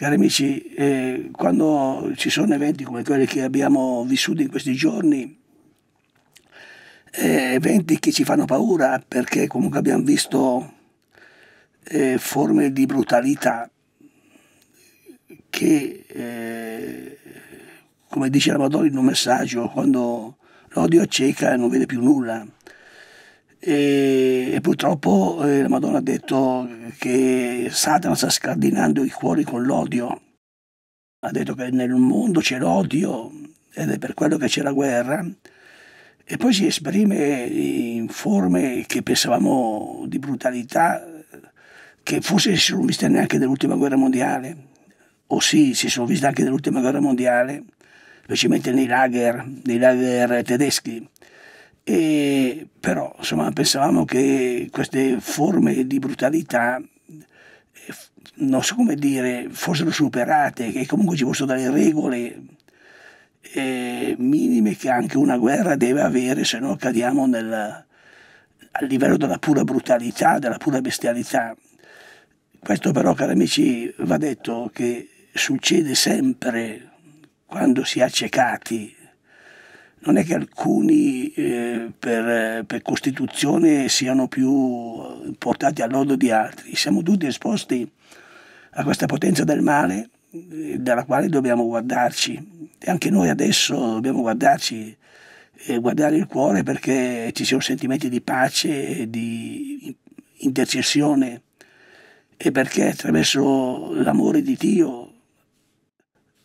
Cari amici, eh, quando ci sono eventi come quelli che abbiamo vissuto in questi giorni, eh, eventi che ci fanno paura perché comunque abbiamo visto eh, forme di brutalità che, eh, come dice la Madonna in un messaggio, quando l'odio acceca non vede più nulla. E, e purtroppo eh, la Madonna ha detto che Satana sta scardinando i cuori con l'odio. Ha detto che nel mondo c'è l'odio ed è per quello che c'è la guerra. E poi si esprime in forme che pensavamo di brutalità, che forse si sono viste neanche dell'ultima guerra mondiale, o sì, si sono viste anche dell'ultima guerra mondiale, specialmente nei lager, nei lager tedeschi, e però insomma, pensavamo che queste forme di brutalità eh, non so come dire, fossero superate, che comunque ci fossero delle regole eh, minime che anche una guerra deve avere, se no cadiamo nel, a livello della pura brutalità, della pura bestialità. Questo però, cari amici, va detto che succede sempre quando si è accecati non è che alcuni eh, per, per, Costituzione siano più portati all'odio di altri, siamo tutti esposti a questa potenza del male eh, dalla quale dobbiamo guardarci e anche noi adesso dobbiamo guardarci e eh, guardare il cuore perché ci siano sentimenti di pace, e di intercessione e perché attraverso l'amore di Dio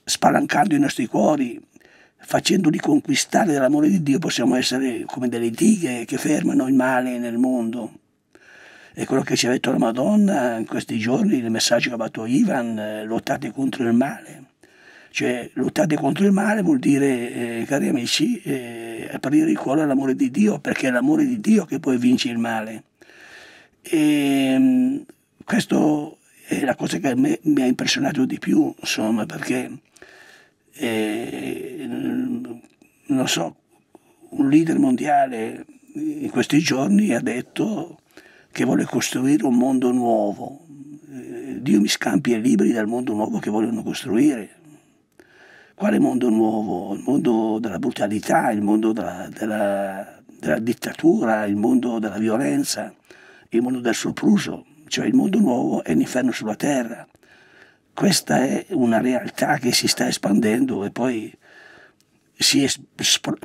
spalancando i nostri cuori facendoli conquistare dall'amore di Dio possiamo essere come delle dighe che fermano il male nel mondo. E quello che ci ha detto la Madonna in questi giorni, il messaggio che ha fatto Ivan, eh, lottate contro il male. Cioè, lottate contro il male vuol dire, eh, cari amici, eh, aprire il cuore all'amore di Dio, perché è l'amore di Dio che poi vince il male. E ehm, questo è la cosa che me, mi ha impressionato di più, insomma, perché e, non so, un leader mondiale in questi giorni ha detto che vuole costruire un mondo nuovo. Eh, Dio mi scampi e libri dal mondo nuovo che vogliono costruire. Quale mondo nuovo? Il mondo della brutalità, il mondo della, della, della dittatura, il mondo della violenza, il mondo del sopruso, cioè il mondo nuovo è l'inferno sulla terra questa è una realtà che si sta espandendo e poi, es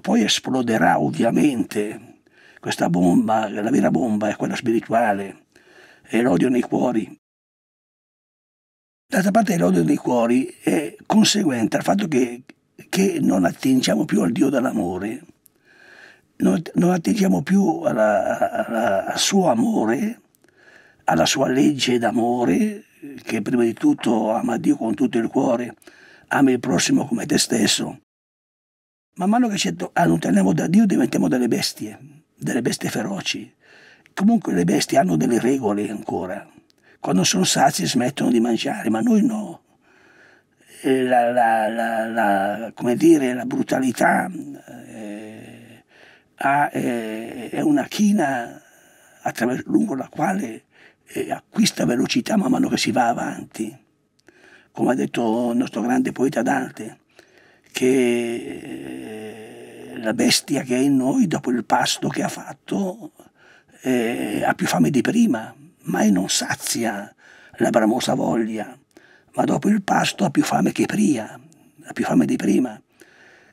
poi esploderà ovviamente questa bomba, la vera bomba è quella spirituale, è l'odio nei cuori. D'altra parte l'odio nei cuori è conseguente al fatto che, che non attingiamo più al Dio dell'amore, non, non, attingiamo più alla, alla, al suo amore, alla sua legge d'amore che prima di tutto ama Dio con tutto il cuore, ama il prossimo come te stesso. Man mano che ci allontaniamo ah, da Dio diventiamo delle bestie, delle bestie feroci. Comunque le bestie hanno delle regole ancora. Quando sono sazi smettono di mangiare, ma noi no. Eh, la, la, la, la dire, brutalità eh, ha, eh, è una china lungo la quale acquista velocità man mano che si va avanti. Come ha detto il nostro grande poeta Dante, che eh, la bestia che è in noi dopo il pasto che ha fatto eh, ha più fame di prima, mai non sazia la bramosa voglia, ma dopo il pasto ha più fame che pria, ha più fame di prima.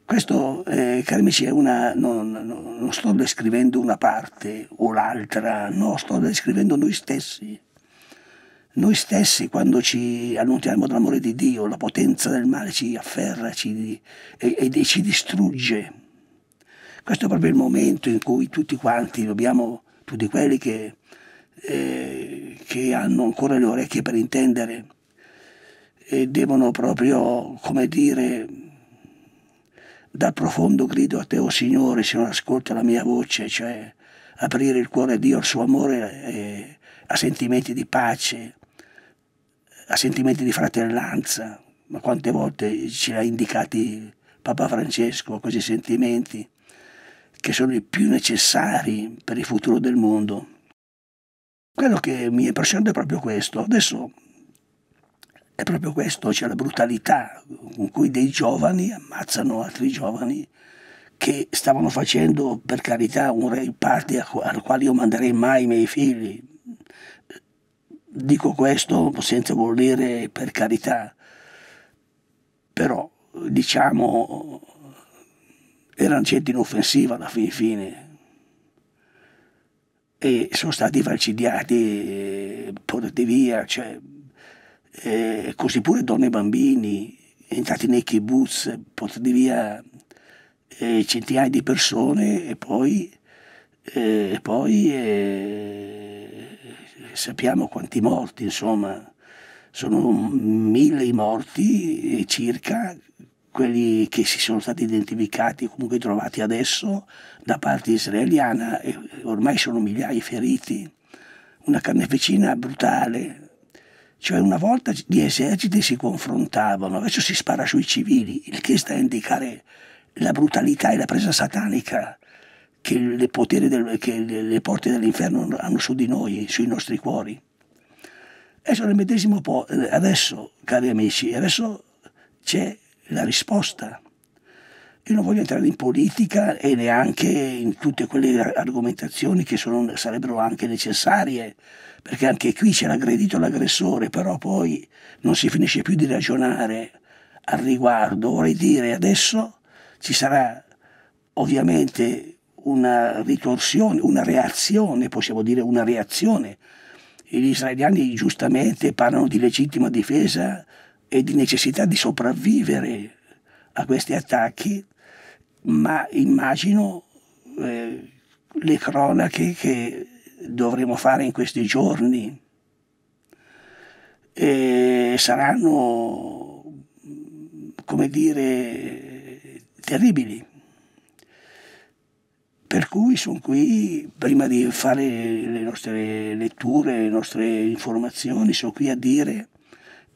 Questo, eh, cari amici, è una, non, non, non sto descrivendo una parte o l'altra, no, sto descrivendo noi stessi. Noi stessi, quando ci allontaniamo dall'amore di Dio, la potenza del male ci afferra ci, e, e, ci distrugge. Questo è proprio il momento in cui tutti quanti dobbiamo, tutti quelli che, eh, che hanno ancora le orecchie per intendere, e devono proprio, come dire, dal profondo grido a te, oh Signore, se non ascolta la mia voce, cioè aprire il cuore a Dio, al suo amore, eh, a sentimenti di pace, a sentimenti di fratellanza. Ma quante volte ci ha indicati Papa Francesco questi sentimenti che sono i più necessari per il futuro del mondo. Quello che mi impressiona è proprio questo. Adesso è proprio questo, c'è la brutalità con cui dei giovani ammazzano altri giovani che stavano facendo per carità un rave party al quale io manderei mai i miei figli. Dico questo senza volere per carità, però diciamo erano gente inoffensiva alla fin fine e sono stati falcidiati, eh, portati via, cioè eh, così pure donne e bambini, entrati nei kibbutz, portati via eh, centinaia di persone e poi, eh, e poi eh, sappiamo quanti morti, insomma, sono mille i morti eh, circa quelli che si sono stati identificati o comunque trovati adesso da parte israeliana e ormai sono migliaia i feriti, una carneficina brutale, cioè una volta gli eserciti si confrontavano, adesso si spara sui civili, il che sta a indicare la brutalità e la presa satanica che le, del, che le porte dell'inferno hanno su di noi, sui nostri cuori. E sono medesimo po', adesso, cari amici, adesso c'è la risposta. Io non voglio entrare in politica e neanche in tutte quelle argomentazioni che sono, sarebbero anche necessarie, perché anche qui c'è l'aggredito l'aggressore, però poi non si finisce più di ragionare al riguardo, vorrei dire adesso ci sarà ovviamente una ritorsione, una reazione, possiamo dire una reazione. Gli israeliani giustamente parlano di legittima difesa e di necessità di sopravvivere a questi attacchi, ma immagino eh, le cronache che dovremo fare in questi giorni. E saranno, come dire, terribili. Per cui sono qui, prima di fare le nostre letture, le nostre informazioni, sono qui a dire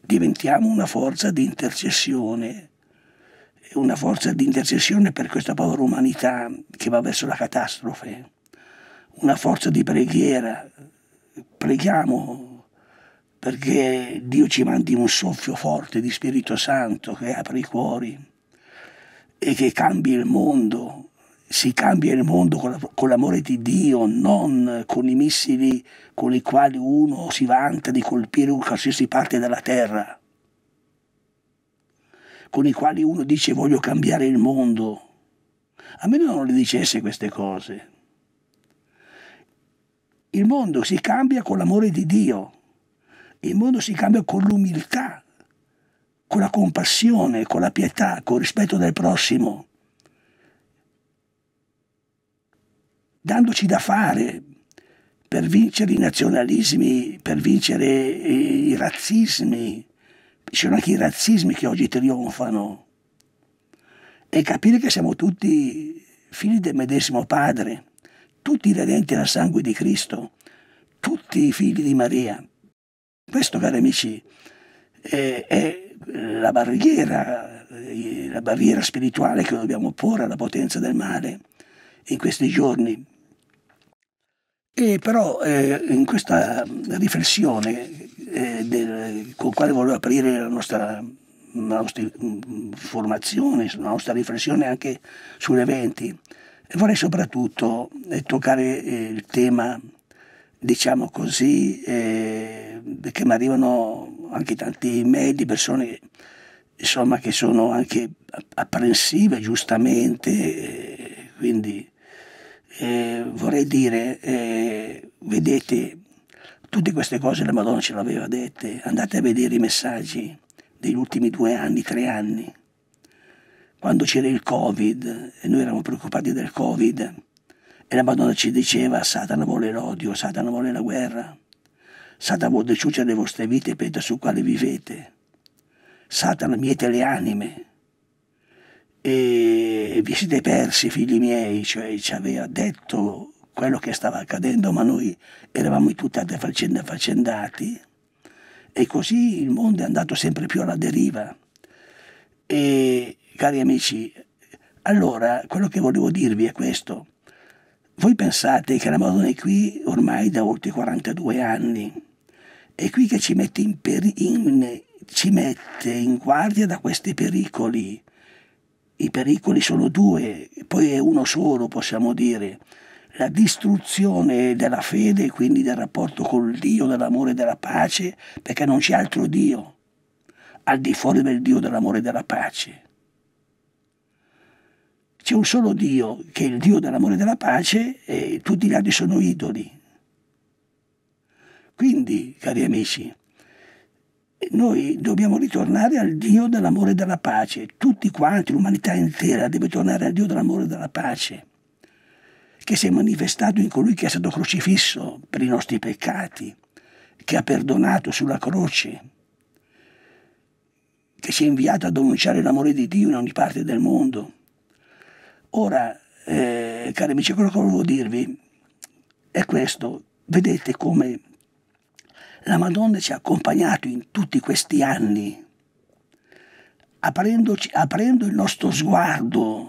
diventiamo una forza di intercessione, una forza di intercessione per questa povera umanità che va verso la catastrofe una forza di preghiera. Preghiamo perché Dio ci mandi un soffio forte di Spirito Santo che apre i cuori e che cambi il mondo. Si cambia il mondo con l'amore di Dio, non con i missili con i quali uno si vanta di colpire un qualsiasi parte della terra, con i quali uno dice voglio cambiare il mondo. A meno non le dicesse queste cose il mondo si cambia con l'amore di Dio, il mondo si cambia con l'umiltà, con la compassione, con la pietà, con il rispetto del prossimo, dandoci da fare per vincere i nazionalismi, per vincere i razzismi, ci sono anche i razzismi che oggi trionfano, e capire che siamo tutti figli del medesimo padre tutti i redenti dal sangue di Cristo, tutti i figli di Maria. Questo, cari amici, è, è eh, la barriera, eh, la barriera spirituale che dobbiamo porre alla potenza del male in questi giorni. E però eh, in questa riflessione eh, del, con quale volevo aprire la nostra, la nostra formazione, la nostra riflessione anche sugli eventi, e vorrei soprattutto eh, toccare eh, il tema, diciamo così, eh, perché mi arrivano anche tanti email di persone insomma, che sono anche apprensive giustamente, eh, quindi eh, vorrei dire, eh, vedete, tutte queste cose la Madonna ce l'aveva dette, andate a vedere i messaggi degli ultimi due anni, tre anni, quando c'era il Covid e noi eravamo preoccupati del Covid e la Madonna ci diceva Satana vuole l'odio, Satana vuole la guerra, Satana vuole distruggere le vostre vite e penta su quale vivete, Satana miete le anime e vi siete persi figli miei, cioè ci aveva detto quello che stava accadendo, ma noi eravamo in tutte altre faccende affaccendati e così il mondo è andato sempre più alla deriva. E, cari amici, allora quello che volevo dirvi è questo. Voi pensate che la Madonna è qui ormai da oltre 42 anni, è qui che ci mette in, in, ci mette in guardia da questi pericoli. I pericoli sono due, poi è uno solo, possiamo dire. La distruzione della fede, quindi del rapporto col Dio, dell'amore e della pace, perché non c'è altro Dio al di fuori del Dio dell'amore e della pace c'è un solo Dio, che è il Dio dell'amore e della pace, e tutti gli altri sono idoli. Quindi, cari amici, noi dobbiamo ritornare al Dio dell'amore e della pace, tutti quanti, l'umanità intera deve tornare al Dio dell'amore e della pace, che si è manifestato in colui che è stato crocifisso per i nostri peccati, che ha perdonato sulla croce, che si è inviato ad annunciare l'amore di Dio in ogni parte del mondo. Ora, eh, cari amici, quello che volevo dirvi è questo. Vedete come la Madonna ci ha accompagnato in tutti questi anni, aprendo il nostro sguardo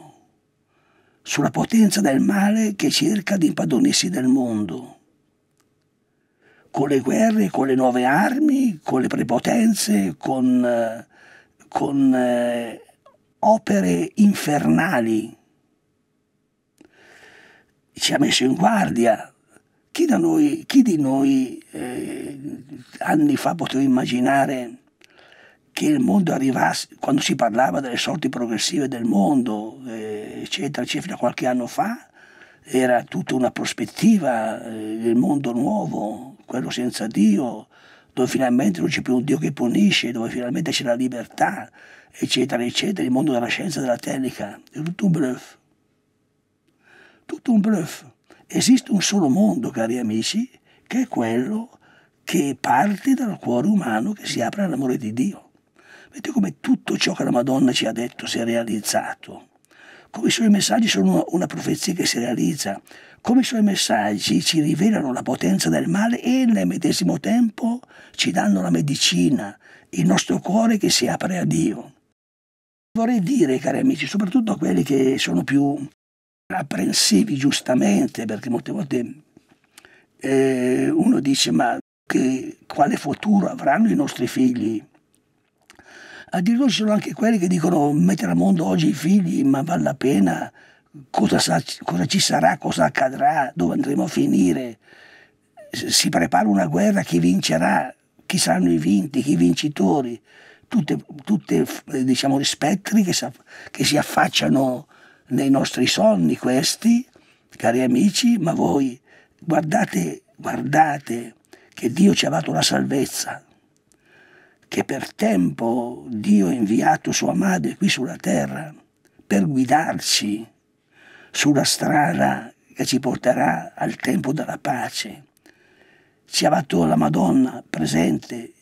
sulla potenza del male che cerca di impadronirsi del mondo. Con le guerre, con le nuove armi, con le prepotenze, con, eh, con eh, opere infernali ci ha messo in guardia. Chi, noi, chi di noi eh, anni fa poteva immaginare che il mondo arrivasse, quando si parlava delle sorti progressive del mondo, eh, eccetera, fino a qualche anno fa, era tutta una prospettiva, eh, mondo nuovo, quello senza Dio, dove finalmente non c'è più un Dio che punisce, dove finalmente c'è la libertà, eccetera, eccetera, il mondo della scienza e della tecnica, è tutto un bluff tutto un bluff. Esiste un solo mondo, cari amici, che è quello che parte dal cuore umano che si apre all'amore di Dio. Vedete come tutto ciò che la Madonna ci ha detto si è realizzato, come i suoi messaggi sono una profezia che si realizza, come i suoi messaggi ci rivelano la potenza del male e nel medesimo tempo ci danno la medicina, il nostro cuore che si apre a Dio. Vorrei dire, cari amici, soprattutto a quelli che sono più apprensivi giustamente, perché molte volte eh, uno dice ma che, quale futuro avranno i nostri figli? Addirittura ci sono anche quelli che dicono mettere al mondo oggi i figli, ma vale la pena? Cosa, sa, cosa ci sarà? Cosa accadrà? Dove andremo a finire? Si prepara una guerra, chi vincerà? Chi saranno i vinti? Chi i vincitori? tutti tutte diciamo, spettri che, che si affacciano nei nostri sonni questi, cari amici, ma voi guardate, guardate che Dio ci ha dato la salvezza, che per tempo Dio ha inviato sua madre qui sulla terra per guidarci sulla strada che ci porterà al tempo della pace. Ci ha dato la Madonna presente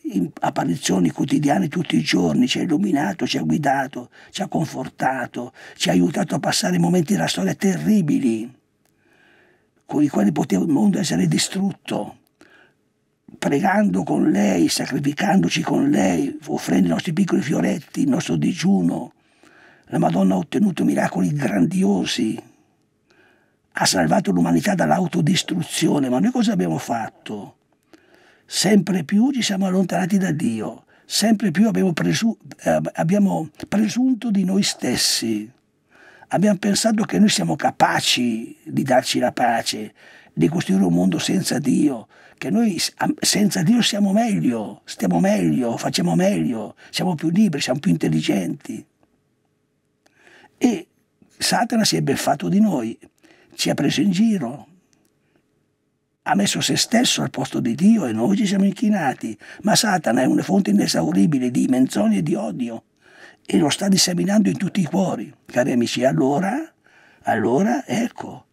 apparizioni quotidiane tutti i giorni, ci ha illuminato, ci ha guidato, ci ha confortato, ci ha aiutato a passare momenti della storia terribili, con i quali poteva il mondo essere distrutto. Pregando con lei, sacrificandoci con lei, offrendo i nostri piccoli fioretti, il nostro digiuno, la Madonna ha ottenuto miracoli grandiosi, ha salvato l'umanità dall'autodistruzione, ma noi cosa abbiamo fatto? sempre più ci siamo allontanati da Dio, sempre più abbiamo, presu abbiamo presunto di noi stessi, abbiamo pensato che noi siamo capaci di darci la pace, di costruire un mondo senza Dio, che noi senza Dio siamo meglio, stiamo meglio, facciamo meglio, siamo più liberi, siamo più intelligenti. E Satana si è beffato di noi, ci ha preso in giro, ha messo se stesso al posto di Dio e noi ci siamo inchinati, ma Satana è una fonte inesauribile di menzogne e di odio e lo sta disseminando in tutti i cuori. Cari amici, allora, allora, ecco,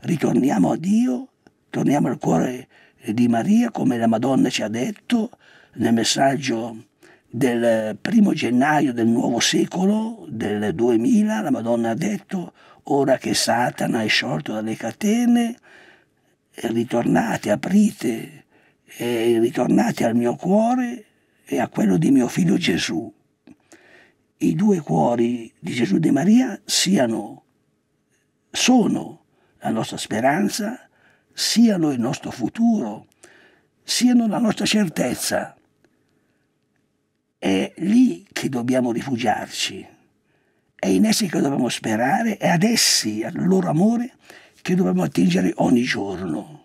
ritorniamo a Dio, torniamo al cuore di Maria, come la Madonna ci ha detto nel messaggio del primo gennaio del nuovo secolo, del 2000, la Madonna ha detto, ora che Satana è sciolto dalle catene, ritornate, aprite e ritornate al mio cuore e a quello di mio figlio Gesù. I due cuori di Gesù e di Maria siano, sono la nostra speranza, siano il nostro futuro, siano la nostra certezza. È lì che dobbiamo rifugiarci, è in essi che dobbiamo sperare, è ad essi, al loro amore, che dobbiamo attingere ogni giorno.